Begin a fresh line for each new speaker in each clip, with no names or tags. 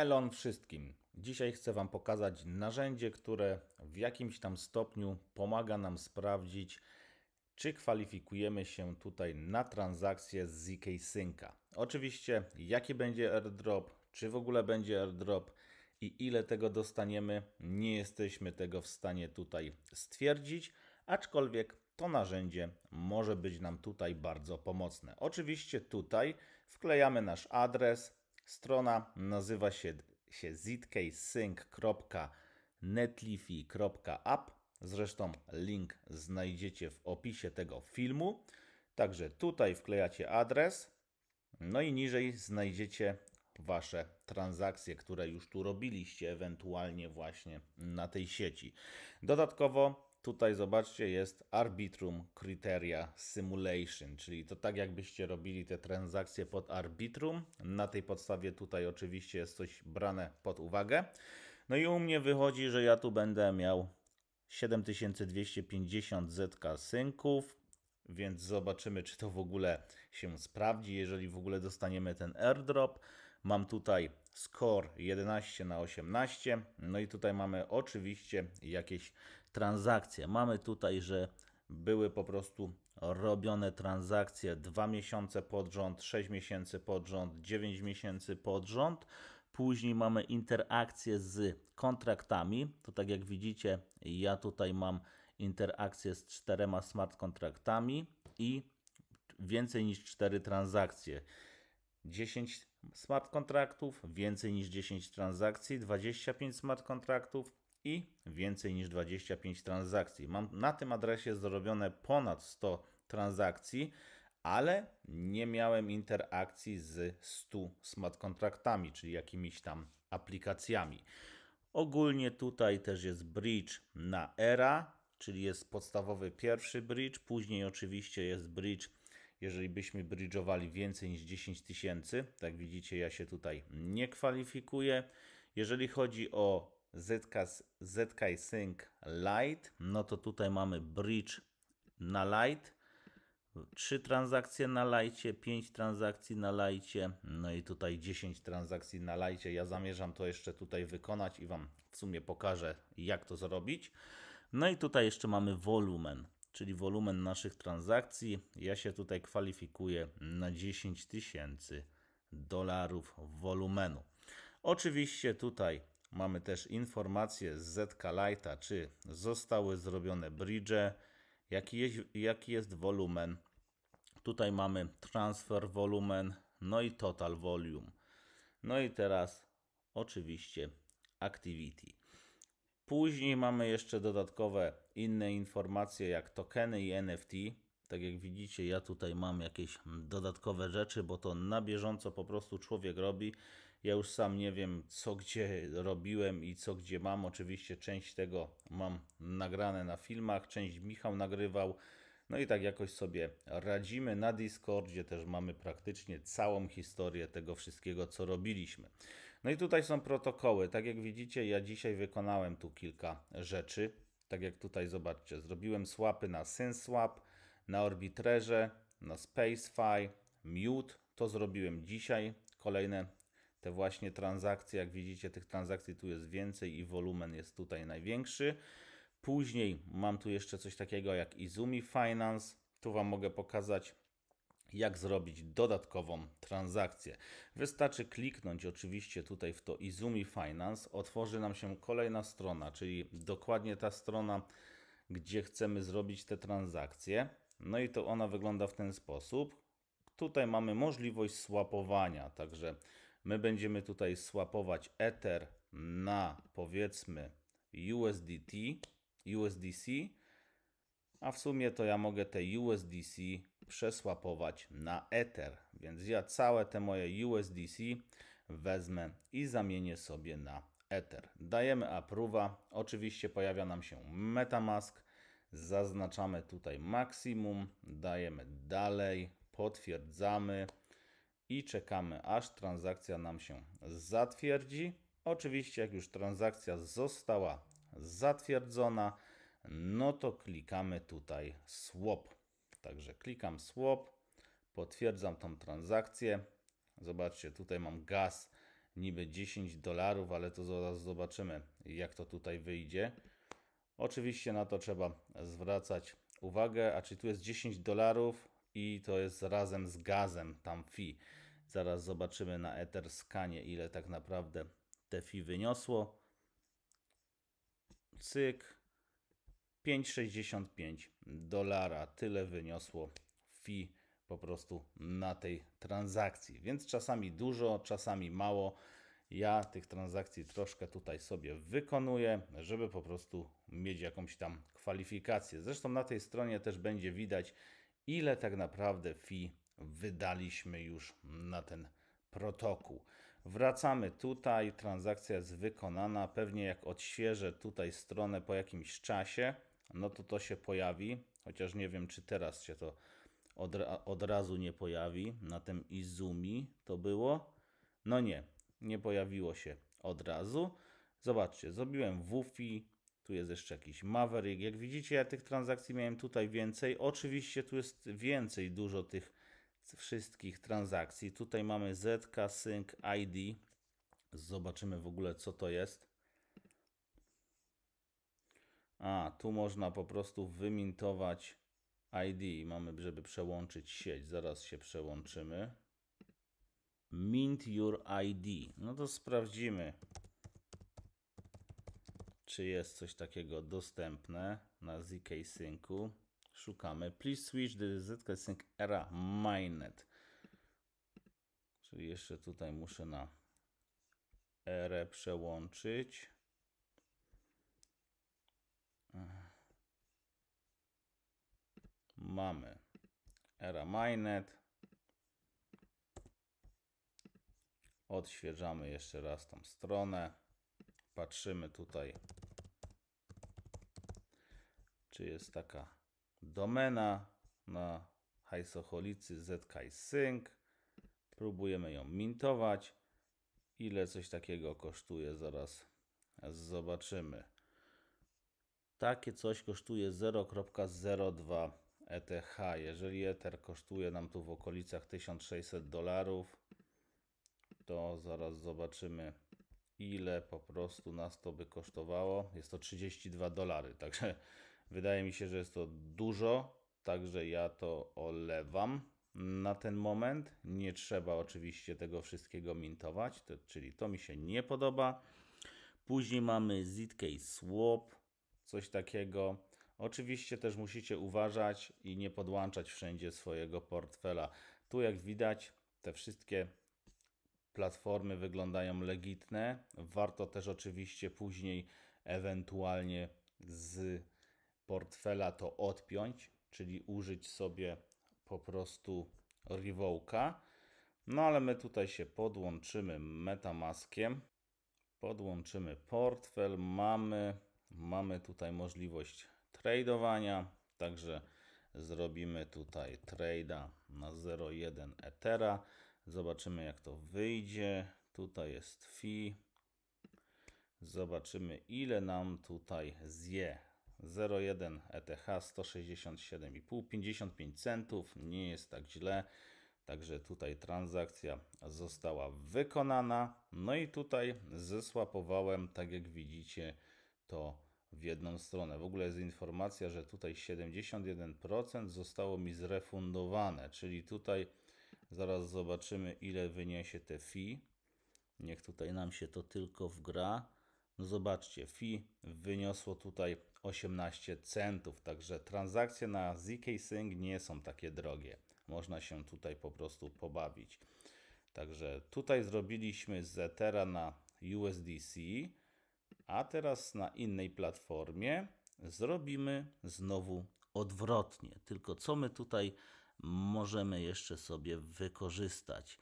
Elon wszystkim. Dzisiaj chcę Wam pokazać narzędzie, które w jakimś tam stopniu pomaga nam sprawdzić, czy kwalifikujemy się tutaj na transakcję z ZK Synca. Oczywiście, jaki będzie airdrop, czy w ogóle będzie airdrop i ile tego dostaniemy, nie jesteśmy tego w stanie tutaj stwierdzić, aczkolwiek to narzędzie może być nam tutaj bardzo pomocne. Oczywiście tutaj wklejamy nasz adres, Strona nazywa się, się zitkaysync.netlify.app. Zresztą link znajdziecie w opisie tego filmu. Także tutaj wklejacie adres, no i niżej znajdziecie Wasze transakcje, które już tu robiliście, ewentualnie właśnie na tej sieci. Dodatkowo Tutaj zobaczcie, jest Arbitrum Criteria Simulation, czyli to tak jakbyście robili te transakcje pod Arbitrum. Na tej podstawie tutaj oczywiście jest coś brane pod uwagę. No i u mnie wychodzi, że ja tu będę miał 7250 zetka synków, więc zobaczymy, czy to w ogóle się sprawdzi, jeżeli w ogóle dostaniemy ten airdrop. Mam tutaj score 11 na 18. No i tutaj mamy oczywiście jakieś transakcje. Mamy tutaj, że były po prostu robione transakcje 2 miesiące pod rząd, 6 miesięcy pod rząd, 9 miesięcy pod rząd. Później mamy interakcje z kontraktami. To tak jak widzicie, ja tutaj mam interakcję z czterema smart kontraktami i więcej niż 4 transakcje. 10 smart kontraktów, więcej niż 10 transakcji, 25 smart kontraktów, i więcej niż 25 transakcji. Mam na tym adresie zrobione ponad 100 transakcji, ale nie miałem interakcji z 100 smart kontraktami, czyli jakimiś tam aplikacjami. Ogólnie tutaj też jest bridge na era, czyli jest podstawowy pierwszy bridge, później oczywiście jest bridge jeżeli byśmy bridge'owali więcej niż 10 tysięcy, tak widzicie, ja się tutaj nie kwalifikuję. Jeżeli chodzi o ZK, Sync Lite, no to tutaj mamy bridge na Lite, 3 transakcje na lite, 5 transakcji na lite, no i tutaj 10 transakcji na lite. Ja zamierzam to jeszcze tutaj wykonać i Wam w sumie pokażę, jak to zrobić. No i tutaj jeszcze mamy wolumen, czyli wolumen naszych transakcji. Ja się tutaj kwalifikuję na 10 tysięcy dolarów wolumenu. Oczywiście tutaj Mamy też informacje z ZK Lite'a, czy zostały zrobione bridge, jaki jest, jaki jest wolumen. Tutaj mamy transfer wolumen, no i total volume. No i teraz oczywiście activity. Później mamy jeszcze dodatkowe inne informacje jak tokeny i NFT. Tak jak widzicie, ja tutaj mam jakieś dodatkowe rzeczy, bo to na bieżąco po prostu człowiek robi ja już sam nie wiem, co gdzie robiłem i co gdzie mam. Oczywiście część tego mam nagrane na filmach, część Michał nagrywał. No i tak jakoś sobie radzimy. Na Discordzie też mamy praktycznie całą historię tego wszystkiego, co robiliśmy. No i tutaj są protokoły. Tak jak widzicie, ja dzisiaj wykonałem tu kilka rzeczy. Tak jak tutaj zobaczcie, zrobiłem swapy na SynSwap, na Orbitrerze, na SpaceFi, Mute. To zrobiłem dzisiaj. Kolejne te właśnie transakcje, jak widzicie, tych transakcji tu jest więcej i wolumen jest tutaj największy. Później mam tu jeszcze coś takiego jak Izumi Finance. Tu Wam mogę pokazać, jak zrobić dodatkową transakcję. Wystarczy kliknąć oczywiście tutaj w to Izumi Finance. Otworzy nam się kolejna strona, czyli dokładnie ta strona, gdzie chcemy zrobić te transakcje. No i to ona wygląda w ten sposób. Tutaj mamy możliwość swapowania, także My będziemy tutaj swapować Ether na powiedzmy USDT, USDC, a w sumie to ja mogę te USDC przesłapować na Ether. Więc ja całe te moje USDC wezmę i zamienię sobie na Ether. Dajemy apruwa. Oczywiście pojawia nam się MetaMask. Zaznaczamy tutaj maksimum. Dajemy dalej. Potwierdzamy i czekamy, aż transakcja nam się zatwierdzi. Oczywiście, jak już transakcja została zatwierdzona, no to klikamy tutaj swap. Także klikam swap, potwierdzam tą transakcję. Zobaczcie, tutaj mam gaz niby 10 dolarów, ale to zaraz zobaczymy, jak to tutaj wyjdzie. Oczywiście na to trzeba zwracać uwagę, a czy tu jest 10 dolarów i to jest razem z gazem tam fee. Zaraz zobaczymy na Etherscanie, ile tak naprawdę te fi wyniosło. Cyk. 5,65 dolara. Tyle wyniosło fi po prostu na tej transakcji. Więc czasami dużo, czasami mało. Ja tych transakcji troszkę tutaj sobie wykonuję, żeby po prostu mieć jakąś tam kwalifikację. Zresztą na tej stronie też będzie widać, ile tak naprawdę fi wydaliśmy już na ten protokół. Wracamy tutaj, transakcja jest wykonana. Pewnie jak odświeżę tutaj stronę po jakimś czasie, no to to się pojawi, chociaż nie wiem, czy teraz się to od, od razu nie pojawi. Na tym Izumi to było. No nie, nie pojawiło się od razu. Zobaczcie, zrobiłem WUFI, tu jest jeszcze jakiś Maverick. Jak widzicie, ja tych transakcji miałem tutaj więcej. Oczywiście tu jest więcej dużo tych wszystkich transakcji. Tutaj mamy ZK Sync ID. Zobaczymy w ogóle, co to jest. A, tu można po prostu wymintować ID. Mamy, żeby przełączyć sieć. Zaraz się przełączymy. Mint your ID. No to sprawdzimy, czy jest coś takiego dostępne na ZK Syncu. Szukamy. Please switch the zkesync era mainnet. Czyli jeszcze tutaj muszę na erę przełączyć. Mamy era mainnet. Odświeżamy jeszcze raz tą stronę. Patrzymy tutaj, czy jest taka domena na hajsoholicy ZK Sync. Próbujemy ją mintować. Ile coś takiego kosztuje, zaraz zobaczymy. Takie coś kosztuje 0.02 ETH. Jeżeli Ether kosztuje nam tu w okolicach 1600 dolarów, to zaraz zobaczymy, ile po prostu nas to by kosztowało. Jest to 32 dolary, także Wydaje mi się, że jest to dużo, także ja to olewam na ten moment. Nie trzeba oczywiście tego wszystkiego mintować, to, czyli to mi się nie podoba. Później mamy ZK Swap, coś takiego. Oczywiście też musicie uważać i nie podłączać wszędzie swojego portfela. Tu jak widać te wszystkie platformy wyglądają legitne. Warto też oczywiście później ewentualnie z portfela to odpiąć, czyli użyć sobie po prostu Revoke'a. No ale my tutaj się podłączymy Metamaskiem, podłączymy portfel, mamy, mamy tutaj możliwość tradowania, także zrobimy tutaj trade'a na 0,1 Ethera, zobaczymy jak to wyjdzie, tutaj jest Fi, zobaczymy ile nam tutaj zje 01 ETH 167,5 55 centów, nie jest tak źle. Także tutaj transakcja została wykonana. No i tutaj zesłapowałem, tak jak widzicie, to w jedną stronę. W ogóle jest informacja, że tutaj 71% zostało mi zrefundowane, czyli tutaj zaraz zobaczymy, ile wyniesie te fee. Niech tutaj nam się to tylko wgra. No zobaczcie, fi wyniosło tutaj 18 centów, także transakcje na ZK Sync nie są takie drogie. Można się tutaj po prostu pobawić. Także tutaj zrobiliśmy z Ethera na USDC, a teraz na innej platformie zrobimy znowu odwrotnie. Tylko co my tutaj możemy jeszcze sobie wykorzystać?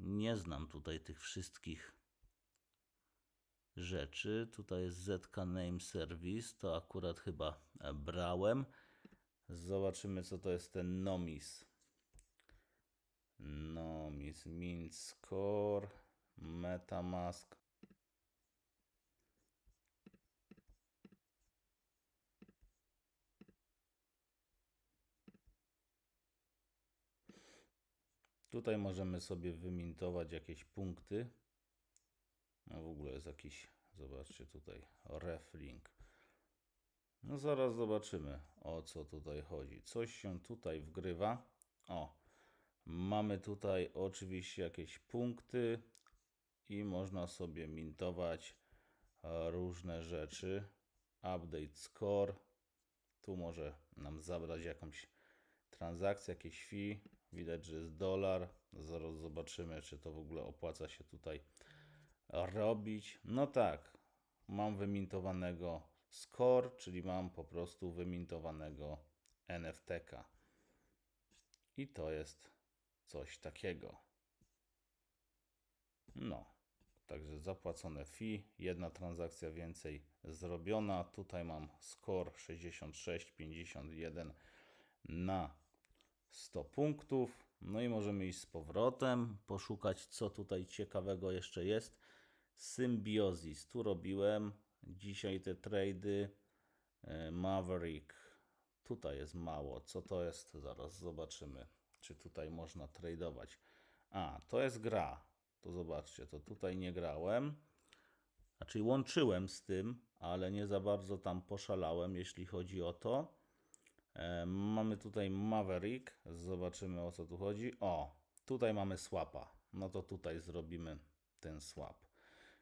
Nie znam tutaj tych wszystkich rzeczy. Tutaj jest ZK Name Service, to akurat chyba e, brałem. Zobaczymy, co to jest ten Nomis. Nomis, MintScore, MetaMask. Tutaj możemy sobie wymintować jakieś punkty. No w ogóle jest jakiś, zobaczcie tutaj, reflink. No zaraz zobaczymy, o co tutaj chodzi. Coś się tutaj wgrywa. O, mamy tutaj oczywiście jakieś punkty i można sobie mintować różne rzeczy. Update score. Tu może nam zabrać jakąś transakcję, jakieś fee. Widać, że jest dolar. Zaraz zobaczymy, czy to w ogóle opłaca się tutaj robić. No tak, mam wymintowanego score, czyli mam po prostu wymintowanego NFT'ka I to jest coś takiego. No, także zapłacone fee, jedna transakcja więcej zrobiona. Tutaj mam score 66,51 na 100 punktów. No i możemy iść z powrotem, poszukać co tutaj ciekawego jeszcze jest. Symbiosis. Tu robiłem dzisiaj te trady e, Maverick. Tutaj jest mało. Co to jest? Zaraz zobaczymy. Czy tutaj można tradeować. A, to jest gra. To zobaczcie, to tutaj nie grałem. Znaczy łączyłem z tym, ale nie za bardzo tam poszalałem, jeśli chodzi o to. E, mamy tutaj Maverick. Zobaczymy o co tu chodzi. O, tutaj mamy słapa. No to tutaj zrobimy ten słap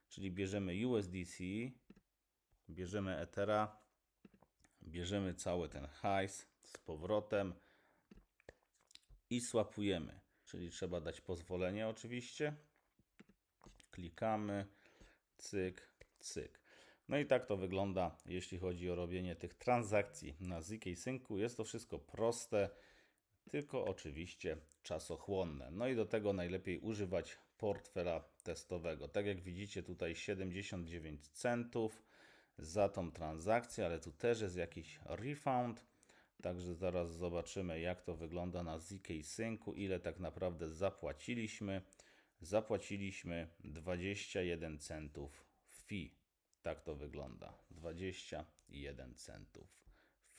czyli bierzemy USDC, bierzemy Ethera, bierzemy cały ten hajs z powrotem i swapujemy. Czyli trzeba dać pozwolenie oczywiście. Klikamy, cyk, cyk. No i tak to wygląda, jeśli chodzi o robienie tych transakcji na ZK Synku. Jest to wszystko proste, tylko oczywiście czasochłonne. No i do tego najlepiej używać portfela testowego. Tak jak widzicie tutaj 79 centów za tą transakcję, ale tu też jest jakiś refund. Także zaraz zobaczymy jak to wygląda na ZK Synku, ile tak naprawdę zapłaciliśmy. Zapłaciliśmy 21 centów fee. Tak to wygląda. 21 centów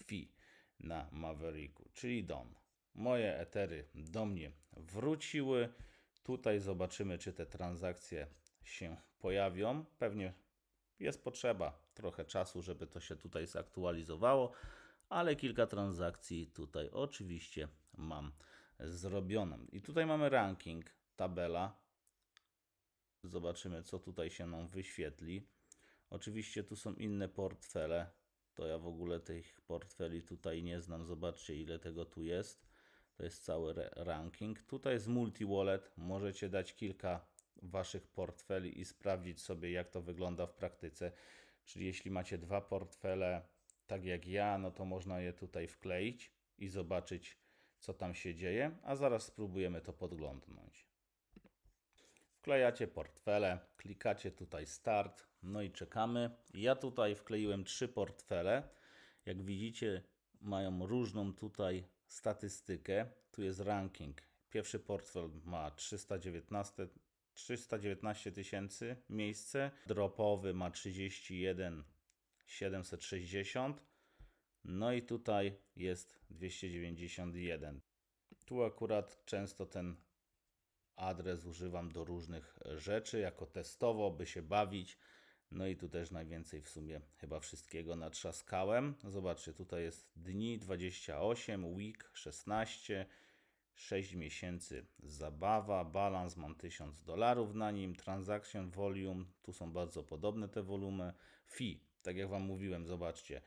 fee na Mavericku, czyli DON. Moje etery do mnie wróciły. Tutaj zobaczymy, czy te transakcje się pojawią. Pewnie jest potrzeba trochę czasu, żeby to się tutaj zaktualizowało, ale kilka transakcji tutaj oczywiście mam zrobioną. I tutaj mamy ranking, tabela. Zobaczymy, co tutaj się nam wyświetli. Oczywiście tu są inne portfele. To ja w ogóle tych portfeli tutaj nie znam. Zobaczcie, ile tego tu jest. To jest cały ranking. Tutaj jest multi-wallet. Możecie dać kilka waszych portfeli i sprawdzić sobie, jak to wygląda w praktyce. Czyli jeśli macie dwa portfele, tak jak ja, no to można je tutaj wkleić i zobaczyć, co tam się dzieje, a zaraz spróbujemy to podglądnąć. Wklejacie portfele, klikacie tutaj start, no i czekamy. Ja tutaj wkleiłem trzy portfele. Jak widzicie, mają różną tutaj statystykę. Tu jest ranking. Pierwszy portfel ma 319 319 tysięcy miejsce, dropowy ma 31 760, no i tutaj jest 291. Tu akurat często ten adres używam do różnych rzeczy, jako testowo, by się bawić, no i tu też najwięcej w sumie chyba wszystkiego natrzaskałem. Zobaczcie, tutaj jest dni 28, week 16, 6 miesięcy zabawa, balans mam 1000 dolarów na nim, transaction volume, tu są bardzo podobne te wolumy, fee, tak jak Wam mówiłem, zobaczcie,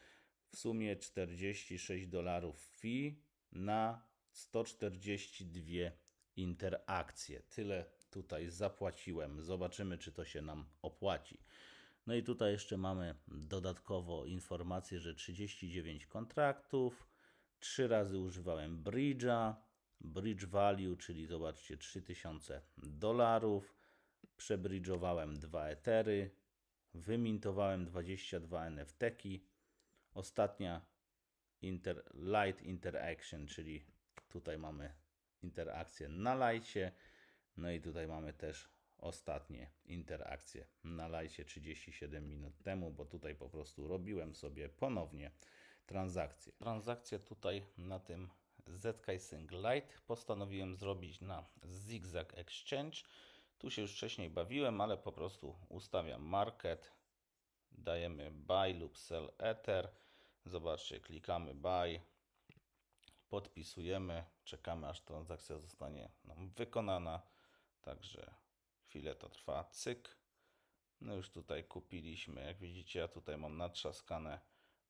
w sumie 46 dolarów fee na 142 interakcje. Tyle tutaj zapłaciłem. Zobaczymy, czy to się nam opłaci. No i tutaj jeszcze mamy dodatkowo informację, że 39 kontraktów, trzy razy używałem bridge'a, bridge value, czyli zobaczcie 3000 dolarów, przebridgeowałem 2 etery, wymintowałem 22 NFT-ki, ostatnia inter, light interaction, czyli tutaj mamy interakcję na lajcie, no i tutaj mamy też ostatnie interakcje na lajcie 37 minut temu, bo tutaj po prostu robiłem sobie ponownie transakcję. Transakcję tutaj na tym ZK Sync Lite postanowiłem zrobić na Zigzag Exchange. Tu się już wcześniej bawiłem, ale po prostu ustawiam market, dajemy buy lub sell ether. Zobaczcie, klikamy buy, podpisujemy, czekamy aż transakcja zostanie nam wykonana. Także Chwilę to trwa. Cyk. No już tutaj kupiliśmy. Jak widzicie, ja tutaj mam natrzaskane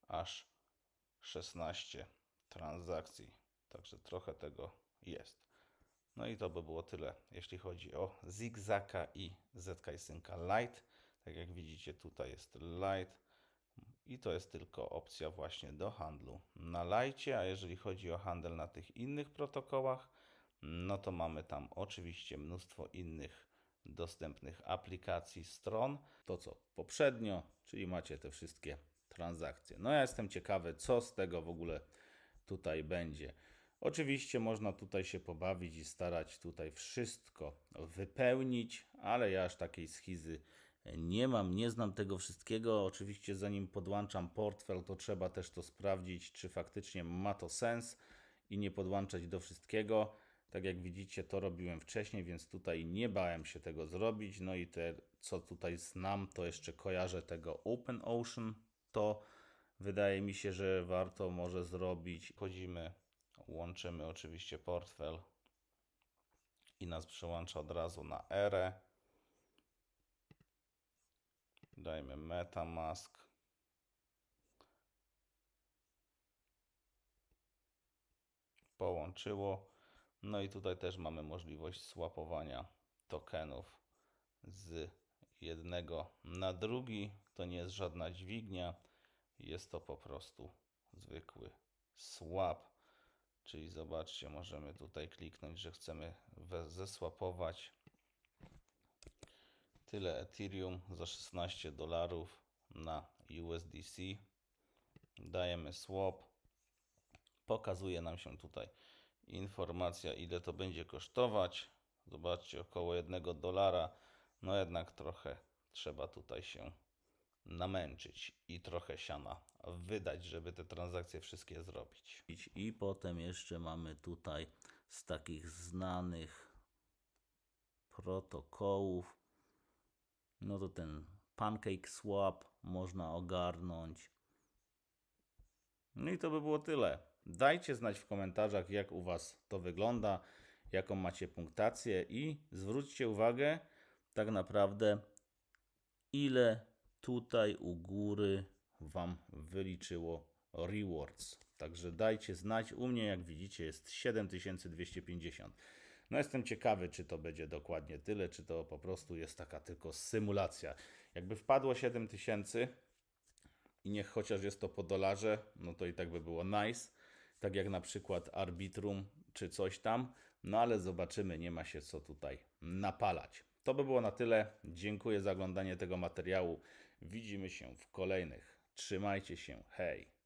aż 16 transakcji. Także trochę tego jest. No i to by było tyle, jeśli chodzi o Zigzaka i i Synka Lite. Tak jak widzicie, tutaj jest Lite i to jest tylko opcja właśnie do handlu na lajcie, a jeżeli chodzi o handel na tych innych protokołach, no to mamy tam oczywiście mnóstwo innych dostępnych aplikacji, stron. To co poprzednio, czyli macie te wszystkie transakcje. No ja jestem ciekawy, co z tego w ogóle tutaj będzie. Oczywiście można tutaj się pobawić i starać tutaj wszystko wypełnić, ale ja aż takiej schizy nie mam, nie znam tego wszystkiego. Oczywiście zanim podłączam portfel, to trzeba też to sprawdzić, czy faktycznie ma to sens i nie podłączać do wszystkiego. Tak jak widzicie, to robiłem wcześniej, więc tutaj nie bałem się tego zrobić. No i te, co tutaj znam, to jeszcze kojarzę tego Open Ocean. To wydaje mi się, że warto może zrobić. Chodzimy, łączymy oczywiście portfel i nas przełącza od razu na erę. Dajmy MetaMask. Połączyło no i tutaj też mamy możliwość swapowania tokenów z jednego na drugi. To nie jest żadna dźwignia, jest to po prostu zwykły swap. Czyli zobaczcie, możemy tutaj kliknąć, że chcemy zesłapować tyle Ethereum za 16 dolarów na USDC. Dajemy swap. Pokazuje nam się tutaj informacja ile to będzie kosztować. Zobaczcie, około 1 dolara. No jednak trochę trzeba tutaj się namęczyć i trochę siana wydać, żeby te transakcje wszystkie zrobić. I potem jeszcze mamy tutaj z takich znanych protokołów, no to ten pancake swap można ogarnąć. No i to by było tyle. Dajcie znać w komentarzach, jak u Was to wygląda, jaką macie punktację i zwróćcie uwagę, tak naprawdę, ile tutaj u góry Wam wyliczyło rewards. Także dajcie znać. U mnie, jak widzicie, jest 7250. No jestem ciekawy, czy to będzie dokładnie tyle, czy to po prostu jest taka tylko symulacja. Jakby wpadło 7000 i niech chociaż jest to po dolarze, no to i tak by było nice tak jak na przykład Arbitrum czy coś tam. No ale zobaczymy, nie ma się co tutaj napalać. To by było na tyle. Dziękuję za oglądanie tego materiału. Widzimy się w kolejnych. Trzymajcie się. Hej!